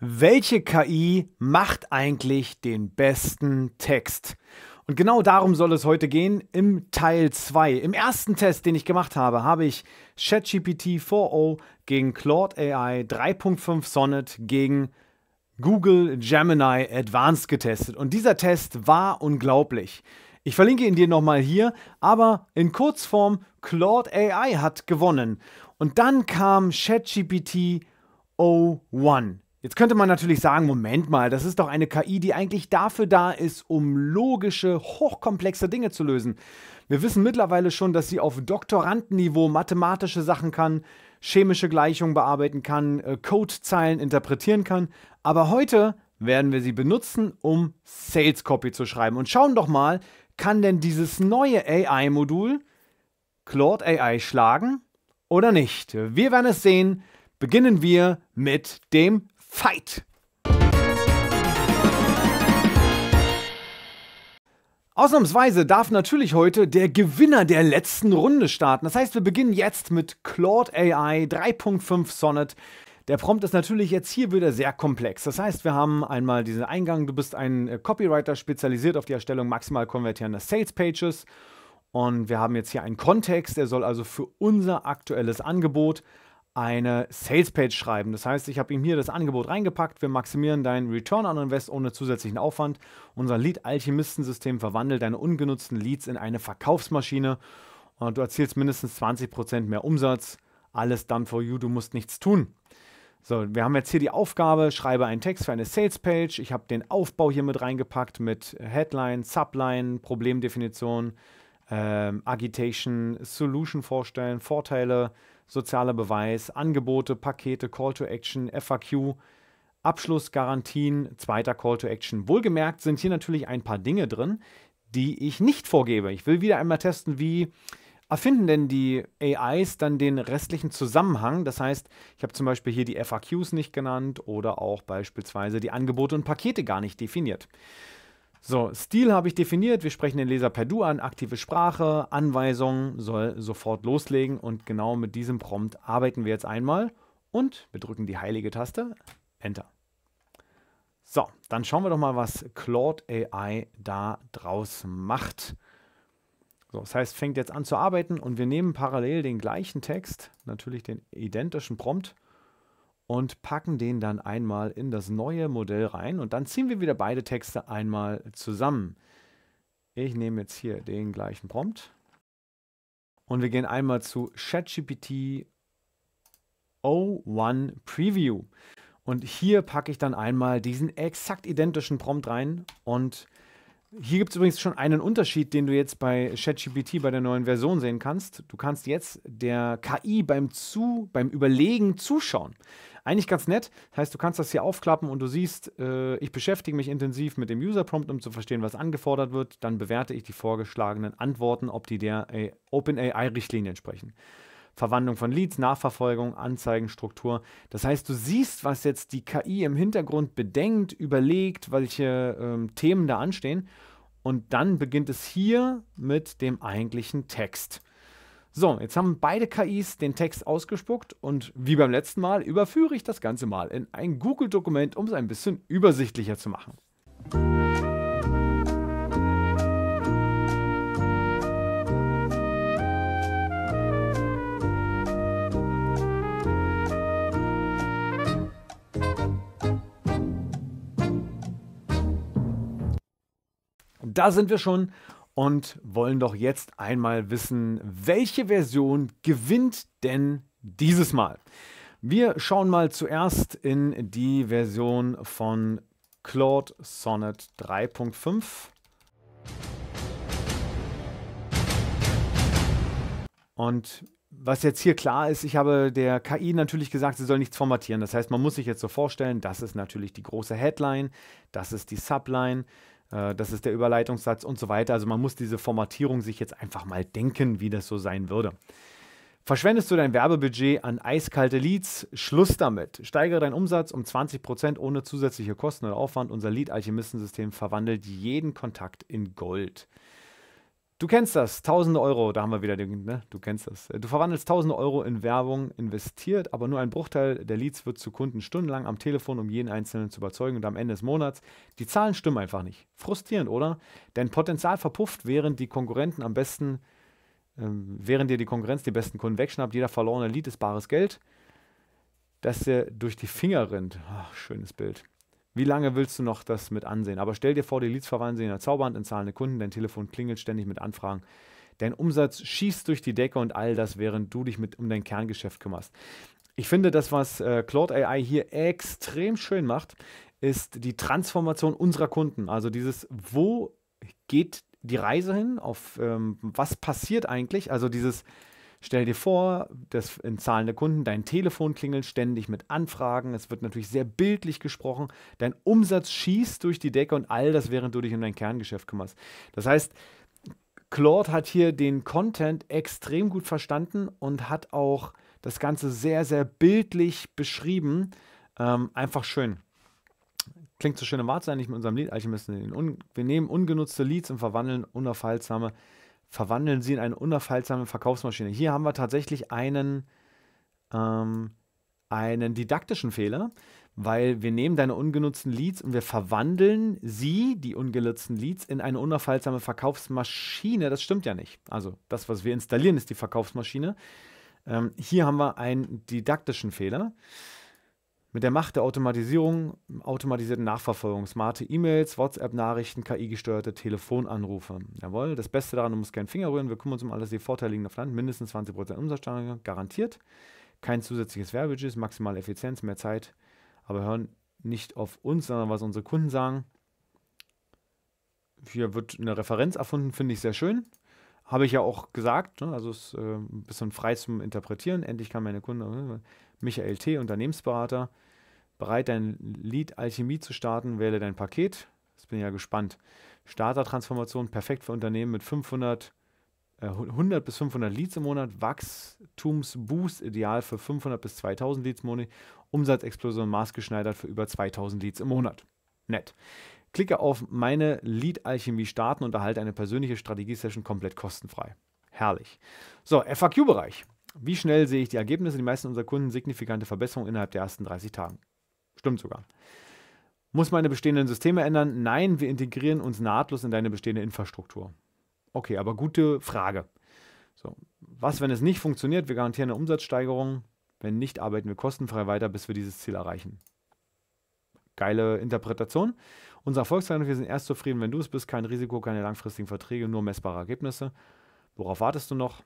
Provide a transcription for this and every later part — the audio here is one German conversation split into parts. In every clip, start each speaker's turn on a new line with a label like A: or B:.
A: Welche KI macht eigentlich den besten Text? Und genau darum soll es heute gehen im Teil 2. Im ersten Test, den ich gemacht habe, habe ich ChatGPT 4.0 gegen Claude AI 3.5 Sonnet gegen Google Gemini Advanced getestet. Und dieser Test war unglaublich. Ich verlinke ihn dir nochmal hier, aber in Kurzform, Claude AI hat gewonnen. Und dann kam ChatGPT 01. Jetzt könnte man natürlich sagen, Moment mal, das ist doch eine KI, die eigentlich dafür da ist, um logische, hochkomplexe Dinge zu lösen. Wir wissen mittlerweile schon, dass sie auf Doktorandenniveau mathematische Sachen kann, chemische Gleichungen bearbeiten kann, äh, Codezeilen interpretieren kann. Aber heute werden wir sie benutzen, um Sales Copy zu schreiben. Und schauen doch mal, kann denn dieses neue AI-Modul Claude AI schlagen oder nicht? Wir werden es sehen. Beginnen wir mit dem Fight! Ausnahmsweise darf natürlich heute der Gewinner der letzten Runde starten. Das heißt, wir beginnen jetzt mit Claude AI 3.5 Sonnet. Der Prompt ist natürlich jetzt hier wieder sehr komplex. Das heißt, wir haben einmal diesen Eingang, du bist ein äh, Copywriter spezialisiert auf die Erstellung maximal konvertierender Sales Pages. Und wir haben jetzt hier einen Kontext, der soll also für unser aktuelles Angebot eine Salespage schreiben. Das heißt, ich habe ihm hier das Angebot reingepackt, wir maximieren deinen Return on Invest ohne zusätzlichen Aufwand. Unser Lead-Alchemisten-System verwandelt deine ungenutzten Leads in eine Verkaufsmaschine und du erzielst mindestens 20% mehr Umsatz. Alles done for you, du musst nichts tun. So, wir haben jetzt hier die Aufgabe, schreibe einen Text für eine Salespage. Ich habe den Aufbau hier mit reingepackt mit Headline, Subline, Problemdefinition, ähm, Agitation, Solution vorstellen, Vorteile, sozialer Beweis, Angebote, Pakete, Call to Action, FAQ, Abschlussgarantien, zweiter Call to Action. Wohlgemerkt sind hier natürlich ein paar Dinge drin, die ich nicht vorgebe. Ich will wieder einmal testen, wie erfinden denn die AIs dann den restlichen Zusammenhang. Das heißt, ich habe zum Beispiel hier die FAQs nicht genannt oder auch beispielsweise die Angebote und Pakete gar nicht definiert. So, Stil habe ich definiert. Wir sprechen den Leser per Du an, aktive Sprache, Anweisungen, soll sofort loslegen. Und genau mit diesem Prompt arbeiten wir jetzt einmal und wir drücken die heilige Taste Enter. So, dann schauen wir doch mal, was Claude AI da draus macht. So, das heißt, fängt jetzt an zu arbeiten und wir nehmen parallel den gleichen Text, natürlich den identischen Prompt, und packen den dann einmal in das neue Modell rein und dann ziehen wir wieder beide Texte einmal zusammen. Ich nehme jetzt hier den gleichen Prompt und wir gehen einmal zu ChatGPT 01 Preview. Und hier packe ich dann einmal diesen exakt identischen Prompt rein. Und hier gibt es übrigens schon einen Unterschied, den du jetzt bei ChatGPT bei der neuen Version sehen kannst. Du kannst jetzt der KI beim, zu, beim Überlegen zuschauen. Eigentlich ganz nett. Das heißt, du kannst das hier aufklappen und du siehst, äh, ich beschäftige mich intensiv mit dem User-Prompt, um zu verstehen, was angefordert wird. Dann bewerte ich die vorgeschlagenen Antworten, ob die der äh, OpenAI-Richtlinie entsprechen. Verwandlung von Leads, Nachverfolgung, Anzeigenstruktur. Das heißt, du siehst, was jetzt die KI im Hintergrund bedenkt, überlegt, welche ähm, Themen da anstehen. Und dann beginnt es hier mit dem eigentlichen Text. So, jetzt haben beide KIs den Text ausgespuckt und wie beim letzten Mal überführe ich das Ganze mal in ein Google-Dokument, um es ein bisschen übersichtlicher zu machen. Da sind wir schon und wollen doch jetzt einmal wissen, welche Version gewinnt denn dieses Mal? Wir schauen mal zuerst in die Version von Claude Sonnet 3.5. Und was jetzt hier klar ist, ich habe der KI natürlich gesagt, sie soll nichts formatieren. Das heißt, man muss sich jetzt so vorstellen, das ist natürlich die große Headline, das ist die Subline, äh, das ist der Überleitungssatz und so weiter. Also man muss diese Formatierung sich jetzt einfach mal denken, wie das so sein würde. Verschwendest du dein Werbebudget an eiskalte Leads? Schluss damit. Steigere deinen Umsatz um 20% ohne zusätzliche Kosten oder Aufwand. Unser Lead-Alchemistensystem verwandelt jeden Kontakt in Gold. Du kennst das, tausende Euro, da haben wir wieder den, ne? du kennst das. Äh, du verwandelst tausende Euro in Werbung, investiert, aber nur ein Bruchteil der Leads wird zu Kunden stundenlang am Telefon, um jeden Einzelnen zu überzeugen und am Ende des Monats. Die Zahlen stimmen einfach nicht. Frustrierend, oder? Dein Potenzial verpufft, während die Konkurrenten am besten, ähm, während dir die Konkurrenz die besten Kunden wegschnappt, jeder verlorene Lead ist bares Geld, das dir durch die Finger rinnt. Ach, schönes Bild. Wie lange willst du noch das mit ansehen? Aber stell dir vor, die Leads verwandeln sich in der Zauberhand in zahlende Kunden, dein Telefon klingelt ständig mit Anfragen. Dein Umsatz schießt durch die Decke und all das, während du dich mit um dein Kerngeschäft kümmerst. Ich finde, das, was äh, Cloud AI hier extrem schön macht, ist die Transformation unserer Kunden. Also dieses, wo geht die Reise hin? Auf ähm, was passiert eigentlich? Also dieses, Stell dir vor, dass in zahlende Kunden dein Telefon klingelt ständig mit Anfragen. Es wird natürlich sehr bildlich gesprochen. Dein Umsatz schießt durch die Decke und all das, während du dich um dein Kerngeschäft kümmerst. Das heißt, Claude hat hier den Content extrem gut verstanden und hat auch das Ganze sehr, sehr bildlich beschrieben. Ähm, einfach schön. Klingt so schön im Wahrzeichen, nicht mit unserem Lied Alchemisten. Wir nehmen ungenutzte Leads und verwandeln unaufhaltsame verwandeln sie in eine unaufhaltsame Verkaufsmaschine. Hier haben wir tatsächlich einen, ähm, einen didaktischen Fehler, weil wir nehmen deine ungenutzten Leads und wir verwandeln sie, die ungenutzten Leads, in eine unaufhaltsame Verkaufsmaschine. Das stimmt ja nicht. Also das, was wir installieren, ist die Verkaufsmaschine. Ähm, hier haben wir einen didaktischen Fehler. Mit der Macht der Automatisierung, automatisierten Nachverfolgung, smarte E-Mails, WhatsApp-Nachrichten, KI-gesteuerte Telefonanrufe. Jawohl, das Beste daran, du musst keinen Finger rühren, wir kümmern uns um alles, die Vorteile liegen auf Land, mindestens 20% Umsatzsteigerung, garantiert. Kein zusätzliches Werbebudget, maximale Effizienz, mehr Zeit, aber hören nicht auf uns, sondern was unsere Kunden sagen. Hier wird eine Referenz erfunden, finde ich sehr schön. Habe ich ja auch gesagt, ne? also ist äh, ein bisschen frei zum Interpretieren. Endlich kann meine Kunde, ne? Michael T., Unternehmensberater, bereit dein Lead Alchemie zu starten, wähle dein Paket. Das bin ich ja gespannt. Starter-Transformation, perfekt für Unternehmen mit 500, äh, 100 bis 500 Leads im Monat, Wachstumsboost, ideal für 500 bis 2000 Leads im Monat, Umsatzexplosion maßgeschneidert für über 2000 Leads im Monat. Nett. Klicke auf meine Lead-Alchemie starten und erhalte eine persönliche Strategie-Session komplett kostenfrei. Herrlich. So, FAQ-Bereich. Wie schnell sehe ich die Ergebnisse? Die meisten unserer Kunden signifikante Verbesserungen innerhalb der ersten 30 Tage. Stimmt sogar. Muss meine bestehenden Systeme ändern? Nein, wir integrieren uns nahtlos in deine bestehende Infrastruktur. Okay, aber gute Frage. So, was, wenn es nicht funktioniert? Wir garantieren eine Umsatzsteigerung. Wenn nicht, arbeiten wir kostenfrei weiter, bis wir dieses Ziel erreichen. Geile Interpretation. Unser Erfolgsland, wir sind erst zufrieden, wenn du es bist. Kein Risiko, keine langfristigen Verträge, nur messbare Ergebnisse. Worauf wartest du noch?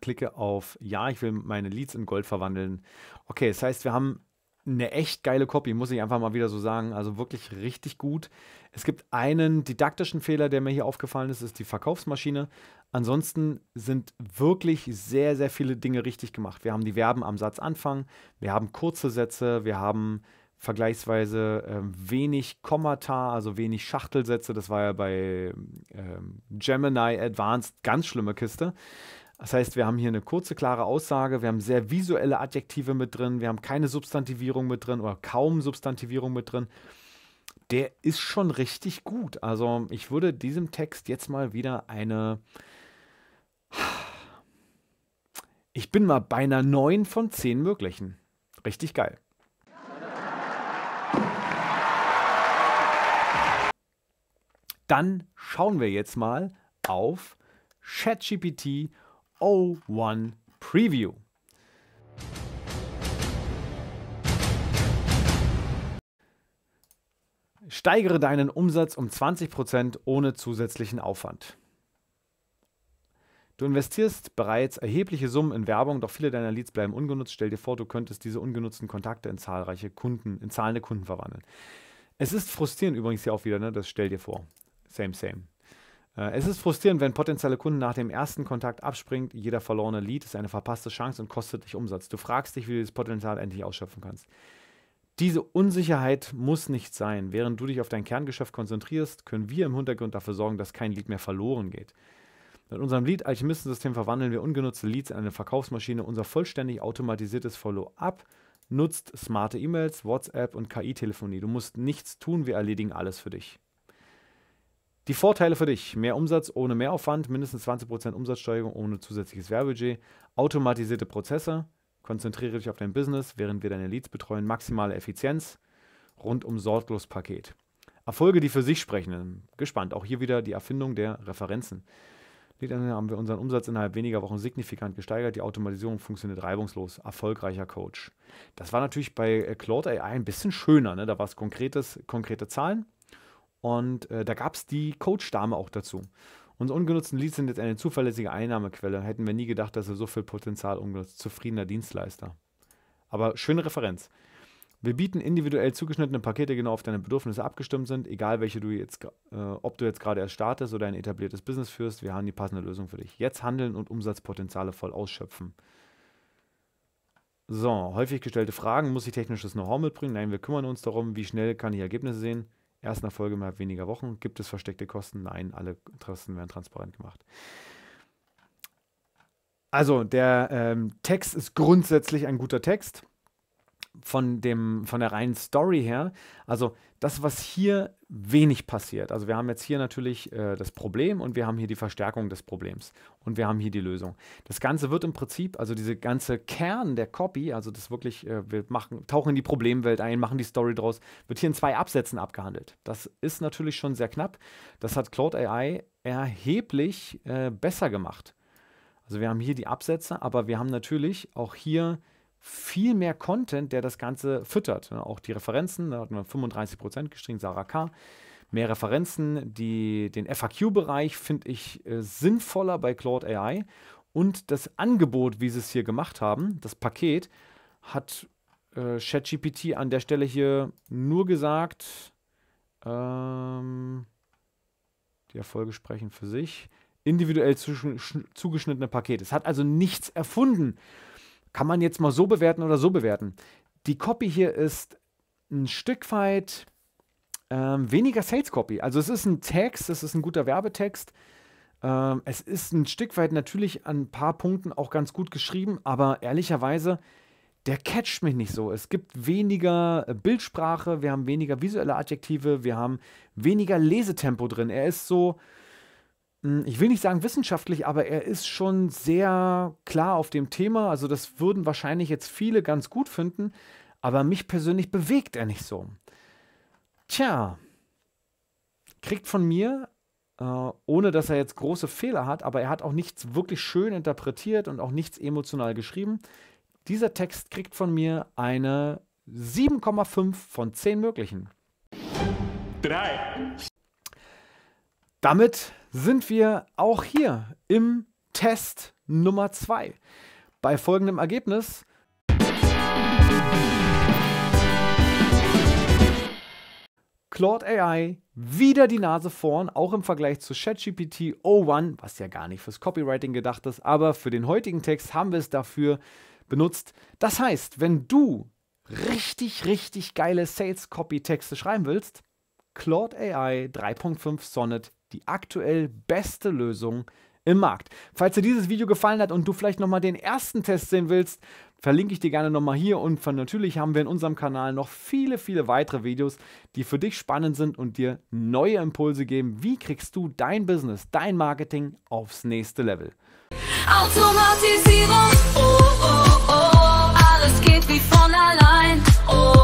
A: Klicke auf Ja, ich will meine Leads in Gold verwandeln. Okay, das heißt, wir haben eine echt geile Copy, muss ich einfach mal wieder so sagen. Also wirklich richtig gut. Es gibt einen didaktischen Fehler, der mir hier aufgefallen ist, ist die Verkaufsmaschine. Ansonsten sind wirklich sehr, sehr viele Dinge richtig gemacht. Wir haben die Verben am Satzanfang, wir haben kurze Sätze, wir haben vergleichsweise ähm, wenig Kommata, also wenig Schachtelsätze. Das war ja bei ähm, Gemini Advanced ganz schlimme Kiste. Das heißt, wir haben hier eine kurze, klare Aussage, wir haben sehr visuelle Adjektive mit drin, wir haben keine Substantivierung mit drin oder kaum Substantivierung mit drin. Der ist schon richtig gut. Also ich würde diesem Text jetzt mal wieder eine... Ich bin mal bei einer 9 von 10 möglichen. Richtig geil. dann schauen wir jetzt mal auf ChatGPT 01 Preview. Steigere deinen Umsatz um 20% ohne zusätzlichen Aufwand. Du investierst bereits erhebliche Summen in Werbung, doch viele deiner Leads bleiben ungenutzt. Stell dir vor, du könntest diese ungenutzten Kontakte in zahlreiche Kunden, in zahlende Kunden verwandeln. Es ist frustrierend übrigens hier auch wieder, ne? das stell dir vor. Same, same. Äh, es ist frustrierend, wenn potenzielle Kunden nach dem ersten Kontakt abspringt. Jeder verlorene Lead ist eine verpasste Chance und kostet dich Umsatz. Du fragst dich, wie du das Potenzial endlich ausschöpfen kannst. Diese Unsicherheit muss nicht sein. Während du dich auf dein Kerngeschäft konzentrierst, können wir im Hintergrund dafür sorgen, dass kein Lead mehr verloren geht. Mit unserem Lead-Alchemistensystem verwandeln wir ungenutzte Leads in eine Verkaufsmaschine. Unser vollständig automatisiertes Follow-up nutzt smarte E-Mails, WhatsApp und KI-Telefonie. Du musst nichts tun, wir erledigen alles für dich. Die Vorteile für dich: mehr Umsatz ohne Mehraufwand, mindestens 20% Umsatzsteigerung ohne zusätzliches Werbebudget, automatisierte Prozesse, konzentriere dich auf dein Business, während wir deine Leads betreuen, maximale Effizienz, rundum sorglos Paket. Erfolge, die für sich sprechen. Gespannt. Auch hier wieder die Erfindung der Referenzen. Leadanhänger haben wir unseren Umsatz innerhalb weniger Wochen signifikant gesteigert. Die Automatisierung funktioniert reibungslos. Erfolgreicher Coach. Das war natürlich bei Claude AI ein bisschen schöner. Ne? Da war es konkretes, konkrete Zahlen und äh, da gab es die Coach-Dame auch dazu. Unsere ungenutzten Leads sind jetzt eine zuverlässige Einnahmequelle. Hätten wir nie gedacht, dass er so viel Potenzial ungenutzt. Zufriedener Dienstleister. Aber schöne Referenz. Wir bieten individuell zugeschnittene Pakete, die genau auf deine Bedürfnisse abgestimmt sind, egal welche du jetzt, äh, ob du jetzt gerade erst startest oder ein etabliertes Business führst, wir haben die passende Lösung für dich. Jetzt handeln und Umsatzpotenziale voll ausschöpfen. So, häufig gestellte Fragen, muss ich technisches Know-how mitbringen? Nein, wir kümmern uns darum, wie schnell kann ich Ergebnisse sehen? erst nach Folge innerhalb weniger Wochen. Gibt es versteckte Kosten? Nein, alle Kosten werden transparent gemacht. Also, der ähm, Text ist grundsätzlich ein guter Text von, dem, von der reinen Story her. Also, das, was hier wenig passiert. Also wir haben jetzt hier natürlich äh, das Problem und wir haben hier die Verstärkung des Problems und wir haben hier die Lösung. Das Ganze wird im Prinzip, also diese ganze Kern der Copy, also das wirklich, äh, wir machen, tauchen in die Problemwelt ein, machen die Story draus, wird hier in zwei Absätzen abgehandelt. Das ist natürlich schon sehr knapp. Das hat Cloud AI erheblich äh, besser gemacht. Also wir haben hier die Absätze, aber wir haben natürlich auch hier viel mehr Content, der das Ganze füttert. Ne? Auch die Referenzen, da hat man 35% gestrichen, Sarah K. Mehr Referenzen, die, den FAQ-Bereich finde ich äh, sinnvoller bei Cloud AI. Und das Angebot, wie sie es hier gemacht haben, das Paket, hat äh, ChatGPT an der Stelle hier nur gesagt, ähm, die Erfolge sprechen für sich, individuell zugeschnittene Pakete. Es hat also nichts erfunden, kann man jetzt mal so bewerten oder so bewerten. Die Copy hier ist ein Stück weit ähm, weniger Sales Copy. Also es ist ein Text, es ist ein guter Werbetext. Ähm, es ist ein Stück weit natürlich an ein paar Punkten auch ganz gut geschrieben, aber ehrlicherweise, der catcht mich nicht so. Es gibt weniger äh, Bildsprache, wir haben weniger visuelle Adjektive, wir haben weniger Lesetempo drin. Er ist so, hm, ich will nicht sagen wissenschaftlich, aber er ist schon sehr klar auf dem Thema. Also das würden wahrscheinlich jetzt viele ganz gut finden, aber mich persönlich bewegt er nicht so. Tja, kriegt von mir, äh, ohne dass er jetzt große Fehler hat, aber er hat auch nichts wirklich schön interpretiert und auch nichts emotional geschrieben. Dieser Text kriegt von mir eine 7,5 von 10 möglichen. Drei. Damit sind wir auch hier im Test Nummer 2 bei folgendem Ergebnis. Claude AI wieder die Nase vorn, auch im Vergleich zu ChatGPT 01, was ja gar nicht fürs Copywriting gedacht ist, aber für den heutigen Text haben wir es dafür benutzt. Das heißt, wenn du richtig, richtig geile Sales-Copy-Texte schreiben willst, Claude AI 3.5 Sonnet die aktuell beste Lösung im Markt. Falls dir dieses Video gefallen hat und du vielleicht nochmal den ersten Test sehen willst, verlinke ich dir gerne nochmal hier und natürlich haben wir in unserem Kanal noch viele, viele weitere Videos, die für dich spannend sind und dir neue Impulse geben. Wie kriegst du dein Business, dein Marketing aufs nächste Level? Automatisierung, oh, oh, oh, oh. alles geht wie von allein, oh.